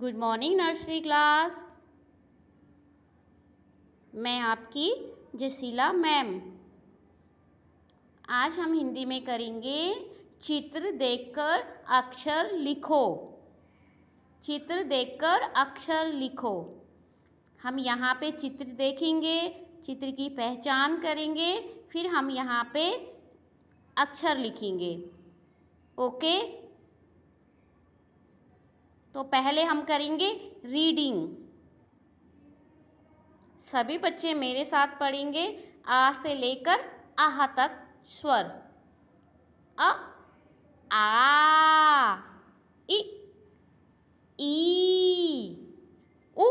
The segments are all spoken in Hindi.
गुड मॉर्निंग नर्सरी क्लास मैं आपकी जसीला मैम आज हम हिंदी में करेंगे चित्र देखकर अक्षर लिखो चित्र देखकर अक्षर लिखो हम यहाँ पे चित्र देखेंगे चित्र की पहचान करेंगे फिर हम यहाँ पे अक्षर लिखेंगे ओके तो पहले हम करेंगे रीडिंग सभी बच्चे मेरे साथ पढ़ेंगे आ से लेकर आह तक स्वर अ आ इ ई उ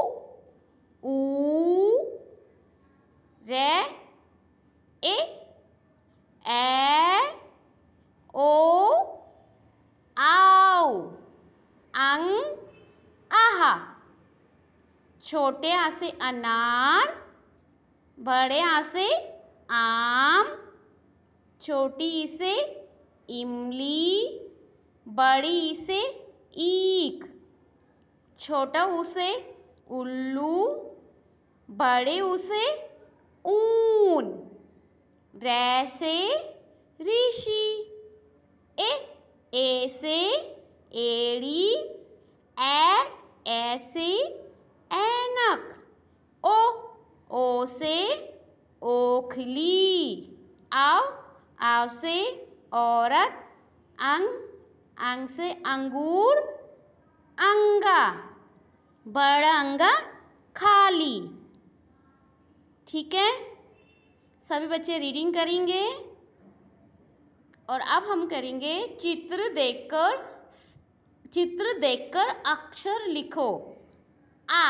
अंग आहा छोटे आ से अनार बड़े आ से आम छोटी से इमली बड़ी से छोटा उसे उल्लू बड़े उसे ऊन रैसे ऋषि ए ऐसे एड़ी ए ऐसे ऐनक ओ ओ से ओखली आओ आओ से औरत अंग अंग से अंगूर अंगा बड़ा अंगा खाली ठीक है सभी बच्चे रीडिंग करेंगे और अब हम करेंगे चित्र देखकर चित्र देखकर अक्षर लिखो आ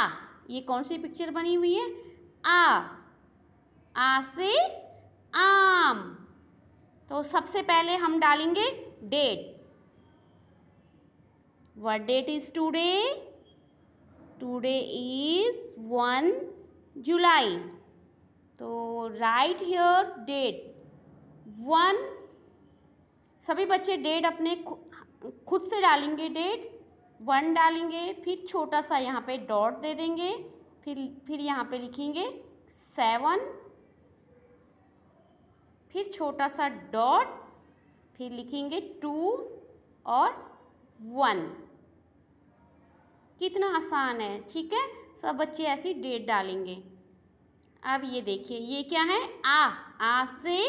ये कौन सी पिक्चर बनी हुई है आ आ से आम तो सबसे पहले हम डालेंगे date what date is today today is one July तो राइट हियर डेट वन सभी बच्चे डेट अपने खुद से डालेंगे डेट वन डालेंगे फिर छोटा सा यहाँ पे डॉट दे देंगे फिर फिर यहाँ पे लिखेंगे सेवन फिर छोटा सा डॉट फिर लिखेंगे टू और वन कितना आसान है ठीक है सब बच्चे ऐसी डेट डालेंगे अब ये देखिए ये क्या है आ आ से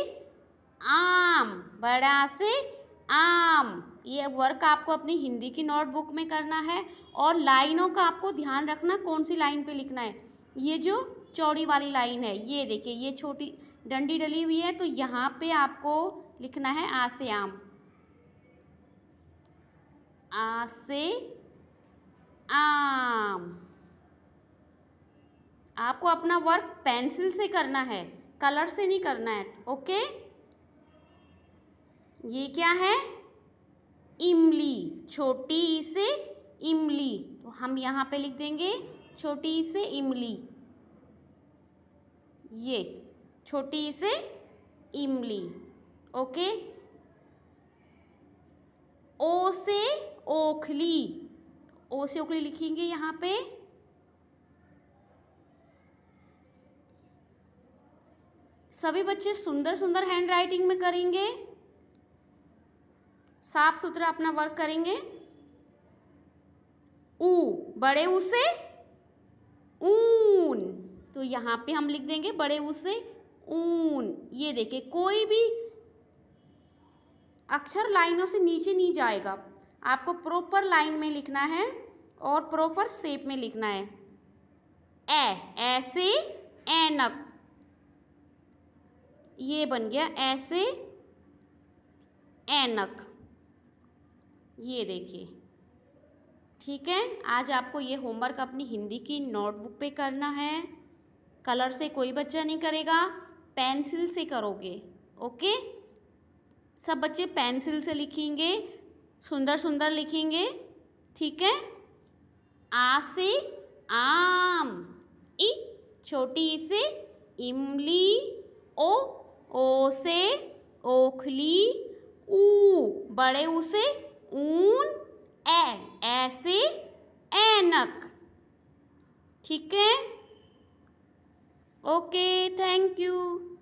आम बड़ा से आम ये वर्क आपको अपनी हिंदी की नोटबुक में करना है और लाइनों का आपको ध्यान रखना कौन सी लाइन पे लिखना है ये जो चौड़ी वाली लाइन है ये देखिए ये छोटी डंडी डली हुई है तो यहाँ पे आपको लिखना है आ से आम आ से आम आपको अपना वर्क पेंसिल से करना है कलर से नहीं करना है ओके ये क्या है इमली छोटी से इमली तो हम यहाँ पे लिख देंगे छोटी से इमली ये छोटी से इमली ओके ओ से ओखली ओ से ओखली लिखेंगे यहाँ पे सभी बच्चे सुंदर सुंदर हैंड राइटिंग में करेंगे साफ सुथरा अपना वर्क करेंगे ऊ बड़े ऊ से ऊन तो यहाँ पे हम लिख देंगे बड़े ऊ से ऊन ये देखे कोई भी अक्षर लाइनों से नीचे नहीं जाएगा आपको प्रॉपर लाइन में लिखना है और प्रॉपर शेप में लिखना है ए ऐसे एनक ये बन गया ऐसे एनक ये देखिए ठीक है आज आपको ये होमवर्क अपनी हिंदी की नोटबुक पे करना है कलर से कोई बच्चा नहीं करेगा पेंसिल से करोगे ओके सब बच्चे पेंसिल से लिखेंगे सुंदर सुंदर लिखेंगे ठीक है आ से आम ई छोटी से इमली ओ ओ से ओखली ऊ बड़े ऊ से ऊन ए ऐसे एनक ठीक है ओके थैंक यू